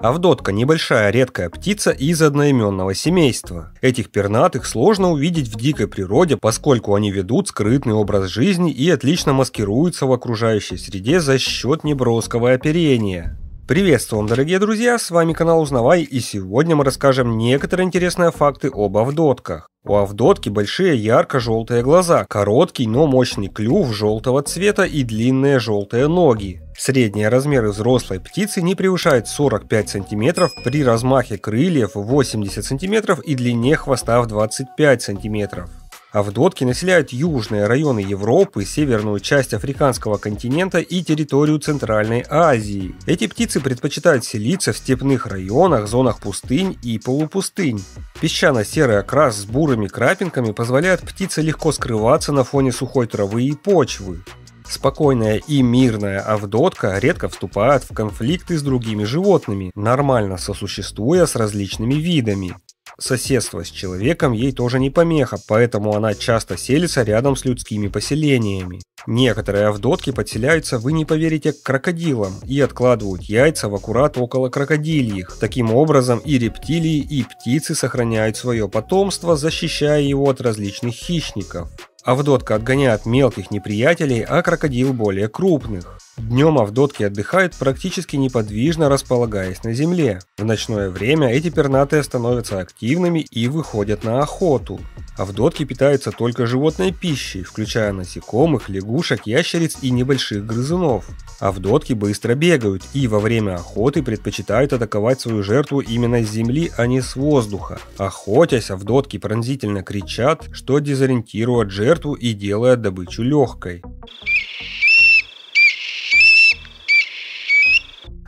Авдотка – небольшая редкая птица из одноименного семейства. Этих пернатых сложно увидеть в дикой природе, поскольку они ведут скрытный образ жизни и отлично маскируются в окружающей среде за счет неброского оперения. Приветствуем, дорогие друзья, с вами канал Узнавай, и сегодня мы расскажем некоторые интересные факты об авдотках. У авдотки большие ярко-желтые глаза, короткий, но мощный клюв желтого цвета и длинные желтые ноги. Средние размеры взрослой птицы не превышают 45 см, при размахе крыльев 80 см и длине хвоста в 25 см. Авдотки населяют южные районы Европы, северную часть африканского континента и территорию Центральной Азии. Эти птицы предпочитают селиться в степных районах, зонах пустынь и полупустынь. Песчано-серый окрас с бурыми крапинками позволяет птице легко скрываться на фоне сухой травы и почвы. Спокойная и мирная Авдотка редко вступает в конфликты с другими животными, нормально сосуществуя с различными видами. Соседство с человеком ей тоже не помеха, поэтому она часто селится рядом с людскими поселениями. Некоторые авдотки подселяются, вы не поверите, к крокодилам и откладывают яйца в аккурат около крокодильих. Таким образом и рептилии, и птицы сохраняют свое потомство, защищая его от различных хищников. Авдотка отгоняет мелких неприятелей, а крокодил более крупных. Днем авдотки отдыхают практически неподвижно, располагаясь на земле. В ночное время эти пернатые становятся активными и выходят на охоту. А в дотке питаются только животной пищей, включая насекомых, лягушек, ящериц и небольших грызунов. А в дотке быстро бегают и во время охоты предпочитают атаковать свою жертву именно с земли, а не с воздуха. Охотясь, авдотки пронзительно кричат, что дезориентируют жертву и делают добычу легкой.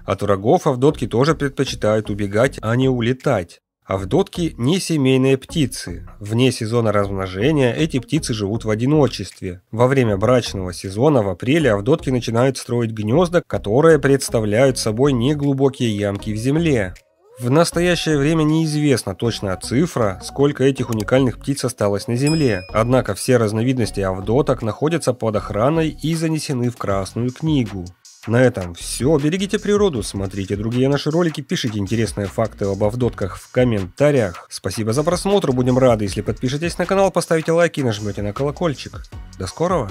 От врагов авдотки тоже предпочитают убегать, а не улетать. Авдотки не семейные птицы. Вне сезона размножения эти птицы живут в одиночестве. Во время брачного сезона в апреле авдотки начинают строить гнезда, которые представляют собой неглубокие ямки в земле. В настоящее время неизвестна точная цифра, сколько этих уникальных птиц осталось на Земле, однако все разновидности авдоток находятся под охраной и занесены в Красную книгу. На этом все. Берегите природу, смотрите другие наши ролики, пишите интересные факты об авдотках в комментариях. Спасибо за просмотр, будем рады, если подпишетесь на канал, поставите лайки и нажмете на колокольчик. До скорого!